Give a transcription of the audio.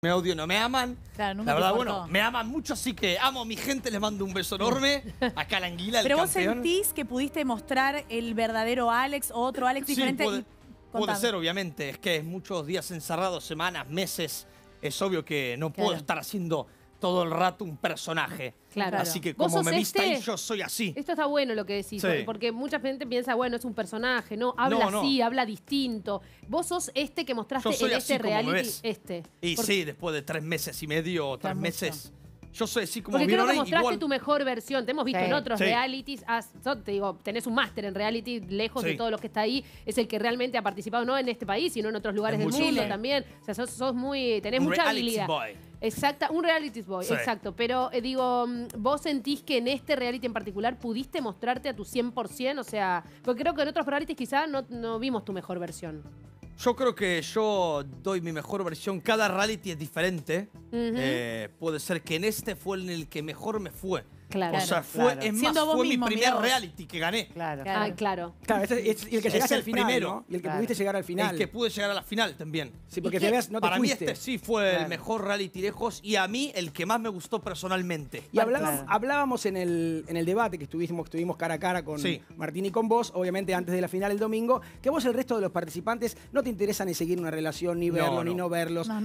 Me odio, no me aman. la verdad, bueno, me aman mucho, así que amo a mi gente, les mando un beso enorme. Acá la anguila, el Pero vos sentís que pudiste mostrar el verdadero Alex o otro Alex diferente. Sí, puede, puede, ser, obviamente. Es que es muchos días encerrados, semanas, meses. Es obvio que no puedo estar haciendo todo el rato un personaje. Claro. Así que como me este viste yo soy así. Esto está bueno lo que decís, porque mucha gente piensa, bueno, es un personaje, no, habla así, habla distinto. Vos sos este que mostraste en este reality. Este. Y sí, después de tres meses y medio o tres meses. Yo soy así como Porque creo que mostraste tu mejor versión. Te hemos visto en otros realities. te digo, tenés un máster en reality, lejos de todos los que está ahí. Es el que realmente ha participado, no en este país, sino en otros lugares del mundo también. O sea, sos, muy. tenés mucha habilidad. Exacto, un reality boy, exacto. Pero eh, digo, mm, vos sentís que en este reality en particular pudiste mostrarte a tu 100%, o sea, porque creo que en otros realities quizás no, vimos tu mejor versión. Yo creo que yo doy mi mejor versión. Cada reality es diferente. Eh, puede ser que en este fue en el que mejor me fue. Claro. O sea, fue, es más, fue mi primer reality que gané. Claro. Claro. Ah, claro. Claro, es, y el que llegaste al final, primero. Y el que pudiste llegar al final. El que pude llegar a la final también. Sí, porque no te Para mí este sí fue el mejor reality lejos y a mí el que más me gustó personalmente. Y hablábamos, en, el, en el debate que estuvimos, estuvimos cara a cara con Martín y con vos, obviamente antes de la final el domingo, que vos vos el resto de los participantes no te interesa ni seguir una relación, ni verlos, ni no. verlos. no.